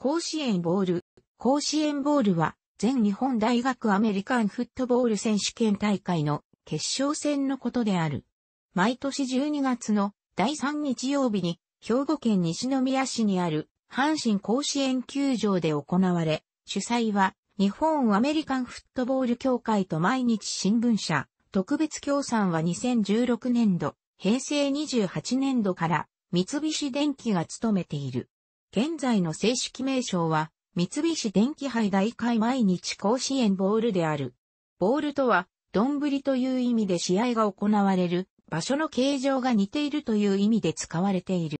甲子園ボール。甲子園ボールは、全日本大学アメリカンフットボール選手権大会の決勝戦のことである。毎年12月の第3日曜日に、兵庫県西宮市にある阪神甲子園球場で行われ、主催は日本アメリカンフットボール協会と毎日新聞社、特別協賛は2016年度、平成28年度から三菱電機が務めている。現在の正式名称は、三菱電気杯大会毎日甲子園ボールである。ボールとは、丼という意味で試合が行われる、場所の形状が似ているという意味で使われている。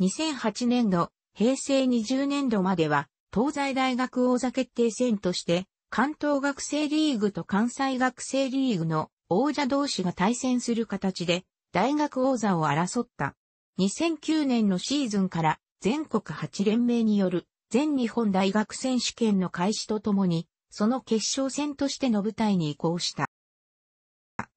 2008年度、平成20年度までは、東西大学王座決定戦として、関東学生リーグと関西学生リーグの王者同士が対戦する形で、大学王座を争った。2009年のシーズンから全国8連盟による全日本大学選手権の開始とともに、その決勝戦としての舞台に移行した。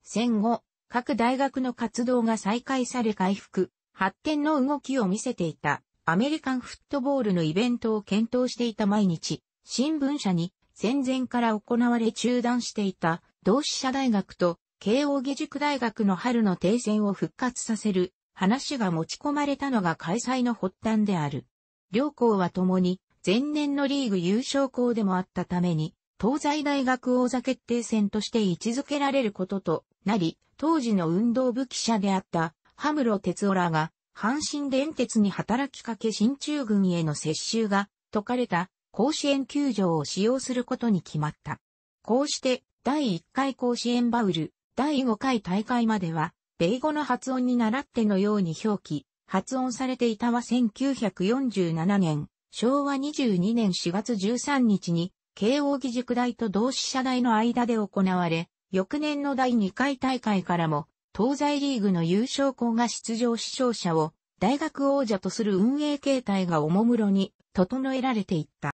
戦後、各大学の活動が再開され回復、発展の動きを見せていた、アメリカンフットボールのイベントを検討していた毎日、新聞社に戦前から行われ中断していた同志社大学と慶応義塾大学の春の停戦を復活させる話が持ち込まれたのが開催の発端である。両校は共に前年のリーグ優勝校でもあったために、東西大学王座決定戦として位置づけられることとなり、当時の運動部記者であったハムロ哲夫らが、阪神電鉄に働きかけ新中軍への接収が解かれた甲子園球場を使用することに決まった。こうして、第1回甲子園バウル、第5回大会までは、米語の発音に習ってのように表記、発音されていたは1947年、昭和22年4月13日に、慶応義塾大と同志社大の間で行われ、翌年の第2回大会からも、東西リーグの優勝校が出場死傷者を、大学王者とする運営形態がおもむろに、整えられていった。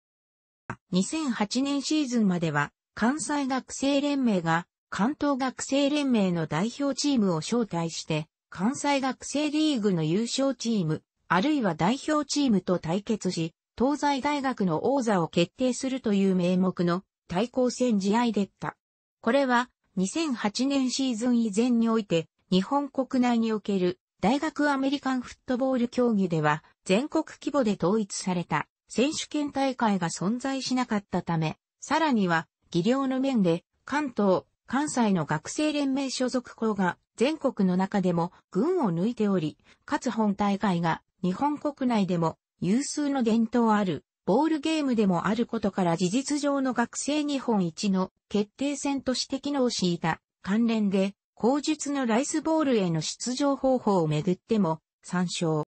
2008年シーズンまでは、関西学生連盟が関東学生連盟の代表チームを招待して、関西学生リーグの優勝チーム、あるいは代表チームと対決し、東西大学の王座を決定するという名目の対抗戦試合でった。これは2008年シーズン以前において日本国内における大学アメリカンフットボール競技では全国規模で統一された選手権大会が存在しなかったため、さらには技量の面で関東、関西の学生連盟所属校が全国の中でも群を抜いており、かつ本大会が日本国内でも有数の伝統あるボールゲームでもあることから事実上の学生日本一の決定戦として機能していた関連で、後述のライスボールへの出場方法をめぐっても参照。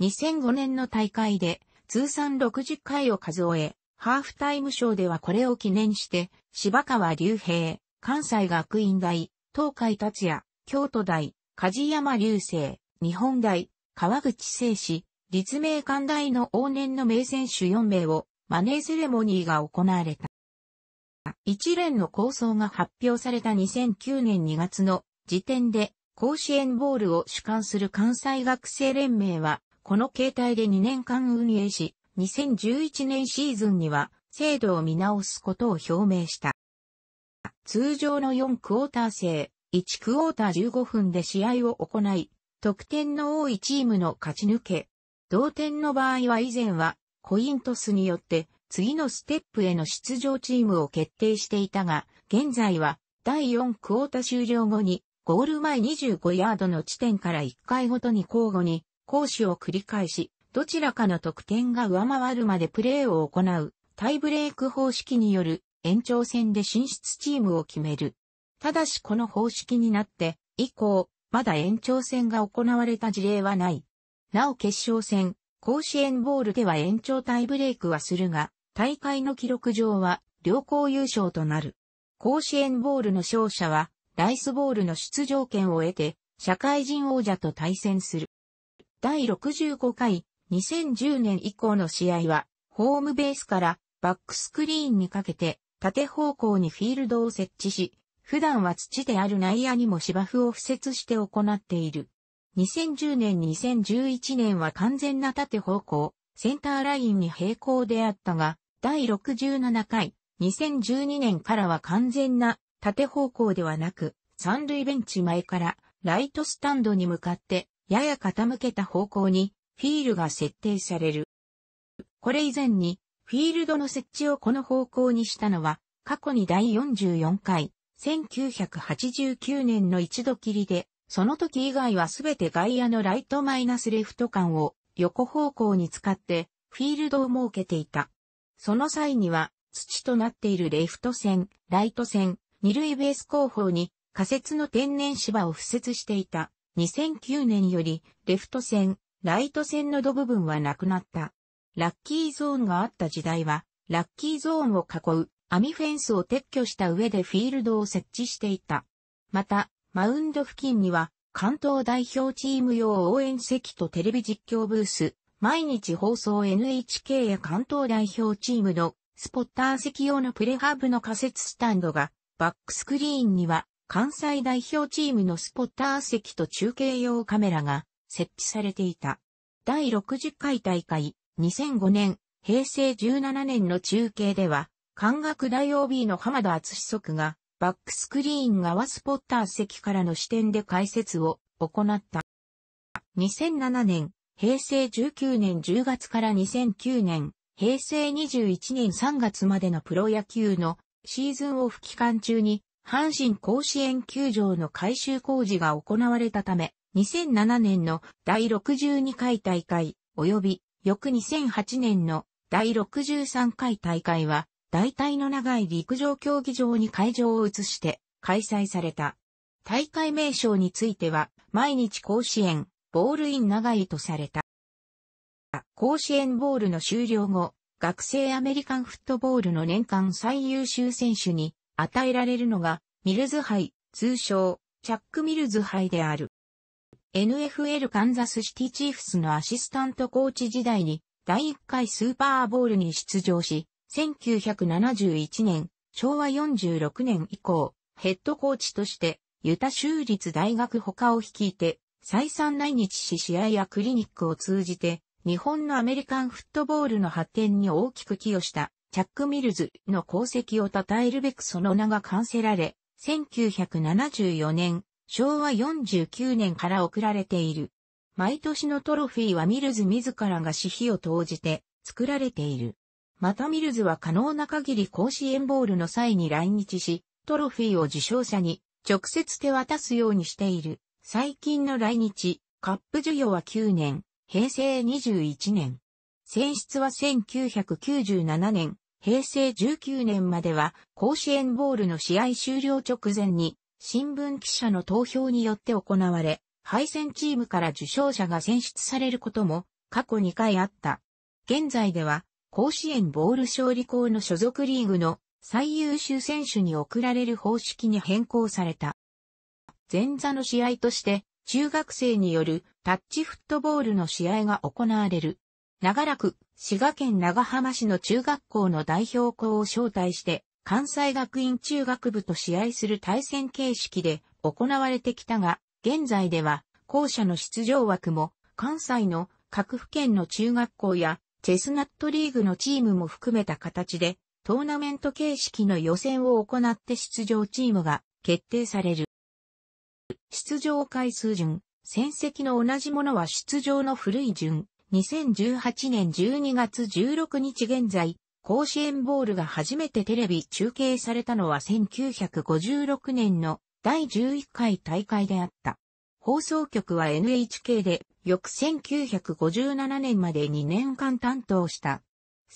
2005年の大会で通算60回を数え、ハーフタイムショーではこれを記念して、柴川隆平、関西学院大、東海達也、京都大、梶山流星、日本大、川口聖史、立命館大の往年の名選手4名をマネーセレモニーが行われた。一連の構想が発表された2009年2月の時点で甲子園ボールを主管する関西学生連盟はこの形態で2年間運営し2011年シーズンには制度を見直すことを表明した。通常の4クォーター制、1クォーター15分で試合を行い、得点の多いチームの勝ち抜け。同点の場合は以前は、コイントスによって、次のステップへの出場チームを決定していたが、現在は、第4クォーター終了後に、ゴール前25ヤードの地点から1回ごとに交互に、攻守を繰り返し、どちらかの得点が上回るまでプレーを行う、タイブレーク方式による延長戦で進出チームを決める。ただしこの方式になって以降、まだ延長戦が行われた事例はない。なお決勝戦、甲子園ボールでは延長タイブレイクはするが、大会の記録上は両校優勝となる。甲子園ボールの勝者は、ライスボールの出場権を得て、社会人王者と対戦する。第65回、2010年以降の試合は、ホームベースからバックスクリーンにかけて、縦方向にフィールドを設置し、普段は土である内野にも芝生を敷設して行っている。2010年2011年は完全な縦方向、センターラインに平行であったが、第67回、2012年からは完全な縦方向ではなく、三塁ベンチ前からライトスタンドに向かって、やや傾けた方向にフィールが設定される。これ以前にフィールドの設置をこの方向にしたのは、過去に第44回、1989年の一度きりで、その時以外はすべて外野のライトマイナスレフト間を横方向に使ってフィールドを設けていた。その際には土となっているレフト線、ライト線、二塁ベース後方に仮設の天然芝を敷設していた。2009年よりレフト線、ライト線の土部分はなくなった。ラッキーゾーンがあった時代は、ラッキーゾーンを囲う網フェンスを撤去した上でフィールドを設置していた。また、マウンド付近には、関東代表チーム用応援席とテレビ実況ブース、毎日放送 NHK や関東代表チームのスポッター席用のプレハブの仮設スタンドが、バックスクリーンには関西代表チームのスポッター席と中継用カメラが設置されていた。第60回大会2005年、平成17年の中継では、関学大 OB の浜田厚則が、バックスクリーン側スポッター席からの視点で解説を行った。2007年、平成19年10月から2009年、平成21年3月までのプロ野球のシーズンオフ期間中に、阪神甲子園球場の改修工事が行われたため、2007年の第62回大会及び翌2008年の第63回大会は、大体の長い陸上競技場に会場を移して開催された。大会名称については、毎日甲子園、ボールイン長いとされた。甲子園ボールの終了後、学生アメリカンフットボールの年間最優秀選手に与えられるのが、ミルズ杯、通称、チャックミルズ杯である。NFL カンザスシティチーフスのアシスタントコーチ時代に第1回スーパーボールに出場し、1971年、昭和46年以降、ヘッドコーチとしてユタ州立大学他を率いて、再三来日し試合やクリニックを通じて、日本のアメリカンフットボールの発展に大きく寄与した、チャック・ミルズの功績を称えるべくその名が冠せられ、1974年、昭和49年から贈られている。毎年のトロフィーはミルズ自らが私費を投じて作られている。またミルズは可能な限り甲子園ボールの際に来日し、トロフィーを受賞者に直接手渡すようにしている。最近の来日、カップ授与は9年、平成21年。選出は1997年、平成19年までは甲子園ボールの試合終了直前に新聞記者の投票によって行われ、敗戦チームから受賞者が選出されることも過去2回あった。現在では、甲子園ボール勝利校の所属リーグの最優秀選手に贈られる方式に変更された。前座の試合として、中学生によるタッチフットボールの試合が行われる。長らく、滋賀県長浜市の中学校の代表校を招待して、関西学院中学部と試合する対戦形式で行われてきたが、現在では校舎の出場枠も関西の各府県の中学校やチェスナットリーグのチームも含めた形でトーナメント形式の予選を行って出場チームが決定される。出場回数順、戦績の同じものは出場の古い順、2018年12月16日現在、甲子園ボールが初めてテレビ中継されたのは1956年の第11回大会であった。放送局は NHK で翌1957年まで2年間担当した。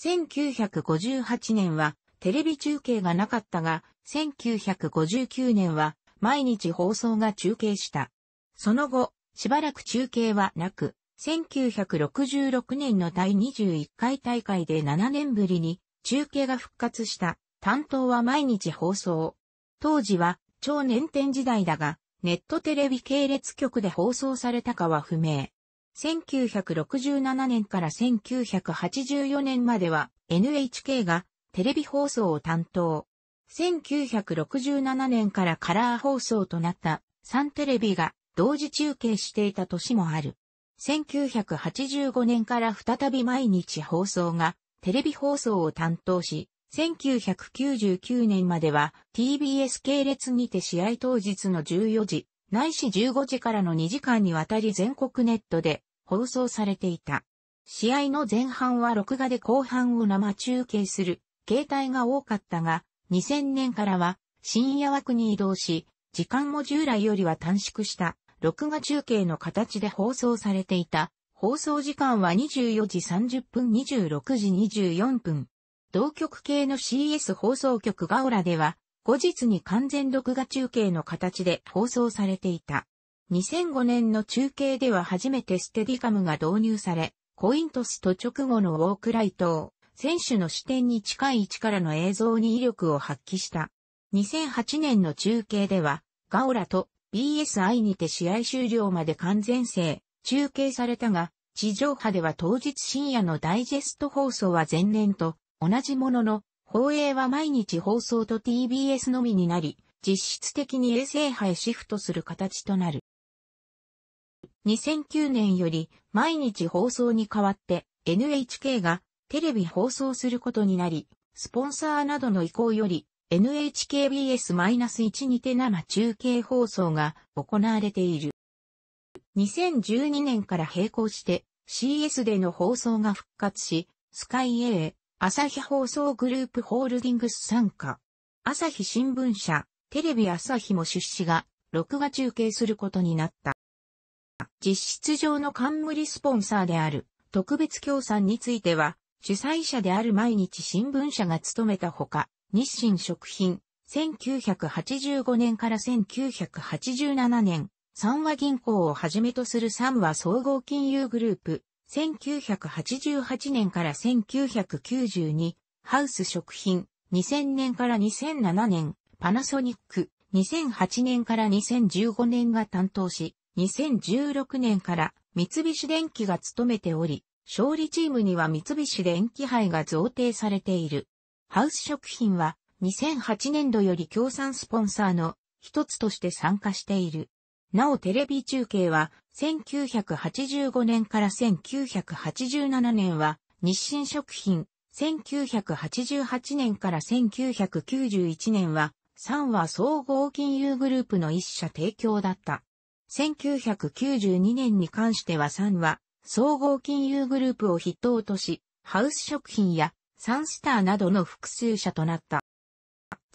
1958年はテレビ中継がなかったが、1959年は毎日放送が中継した。その後、しばらく中継はなく、1966年の第21回大会で7年ぶりに中継が復活した担当は毎日放送。当時は超年点時代だがネットテレビ系列局で放送されたかは不明。1967年から1984年までは NHK がテレビ放送を担当。1967年からカラー放送となった3テレビが同時中継していた年もある。1985年から再び毎日放送がテレビ放送を担当し、1999年までは TBS 系列にて試合当日の14時、ないし15時からの2時間にわたり全国ネットで放送されていた。試合の前半は録画で後半を生中継する携帯が多かったが、2000年からは深夜枠に移動し、時間も従来よりは短縮した録画中継の形で放送されていた。放送時間は24時30分26時24分。同局系の CS 放送局ガオラでは、後日に完全録画中継の形で放送されていた。2005年の中継では初めてステディカムが導入され、コイントスと直後のウォークライトを、選手の視点に近い位置からの映像に威力を発揮した。2008年の中継では、ガオラと BSI にて試合終了まで完全制、中継されたが、地上波では当日深夜のダイジェスト放送は前年と同じものの、放映は毎日放送と TBS のみになり、実質的に衛星波へシフトする形となる。2009年より毎日放送に代わって NHK がテレビ放送することになり、スポンサーなどの意向より NHKBS-1 にて生中継放送が行われている。2012年から並行して CS での放送が復活し、スカイ A、朝日放送グループホールディングス参加。朝日新聞社、テレビ朝日も出資が、録画中継することになった。実質上の冠スポンサーである特別協賛については、主催者である毎日新聞社が務めたほか、日清食品、1985年から1987年、三和銀行をはじめとする三和総合金融グループ、1988年から1992、ハウス食品、2000年から2007年、パナソニック、2008年から2015年が担当し、2016年から三菱電機が務めており、勝利チームには三菱電機杯が贈呈されている。ハウス食品は2008年度より協賛スポンサーの一つとして参加している。なおテレビ中継は1985年から1987年は日清食品、1988年から1991年は3は総合金融グループの一社提供だった。1992年に関しては3は総合金融グループを筆頭とし、ハウス食品やサンスターなどの複数者となった。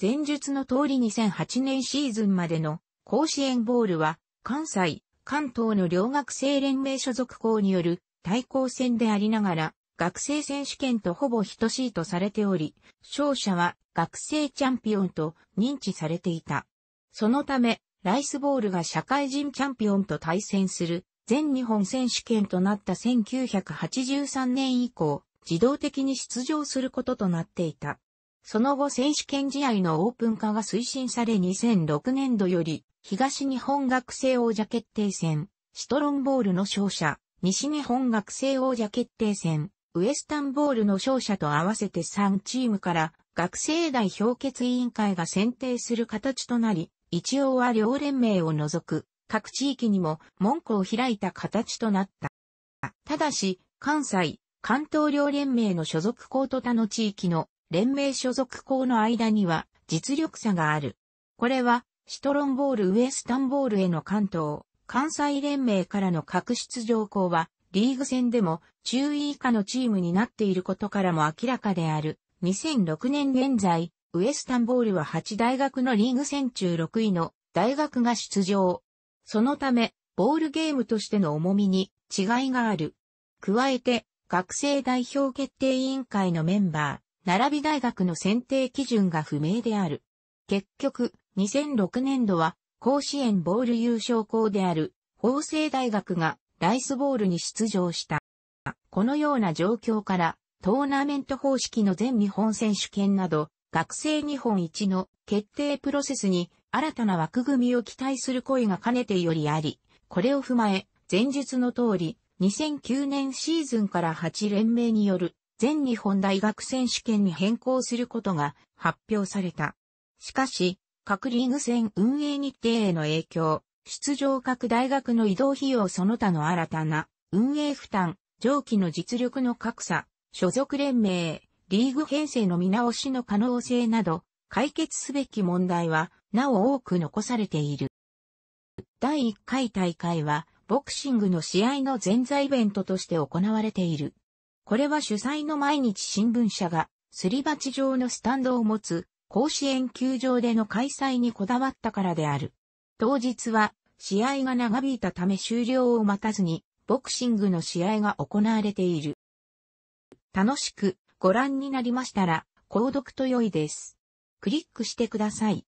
前述の通り2008年シーズンまでの甲子園ボールは関西、関東の両学生連盟所属校による対抗戦でありながら学生選手権とほぼ等しいとされており、勝者は学生チャンピオンと認知されていた。そのため、ライスボールが社会人チャンピオンと対戦する全日本選手権となった1983年以降、自動的に出場することとなっていた。その後選手権試合のオープン化が推進され2006年度より東日本学生王者決定戦、シトロンボールの勝者、西日本学生王者決定戦、ウエスタンボールの勝者と合わせて3チームから学生代表決委員会が選定する形となり、一応は両連盟を除く各地域にも門戸を開いた形となった。ただし、関西、関東両連盟の所属校と他の地域の連盟所属校の間には実力差がある。これは、シトロンボール・ウエスタンボールへの関東、関西連盟からの各出場校は、リーグ戦でも中位以下のチームになっていることからも明らかである。2006年現在、ウエスタンボールは8大学のリーグ戦中6位の大学が出場。そのため、ボールゲームとしての重みに違いがある。加えて、学生代表決定委員会のメンバー、並び大学の選定基準が不明である。結局、2006年度は、甲子園ボール優勝校である、法政大学がライスボールに出場した。このような状況から、トーナメント方式の全日本選手権など、学生日本一の決定プロセスに新たな枠組みを期待する声がかねてよりあり、これを踏まえ、前述の通り、2009年シーズンから8連盟による全日本大学選手権に変更することが発表された。しかし、各リーグ戦運営日程への影響、出場各大学の移動費用その他の新たな運営負担、上記の実力の格差、所属連盟、リーグ編成の見直しの可能性など、解決すべき問題は、なお多く残されている。第1回大会は、ボクシングの試合の全在イベントとして行われている。これは主催の毎日新聞社が、すり鉢状のスタンドを持つ、甲子園球場での開催にこだわったからである。当日は、試合が長引いたため終了を待たずに、ボクシングの試合が行われている。楽しくご覧になりましたら、購読と良いです。クリックしてください。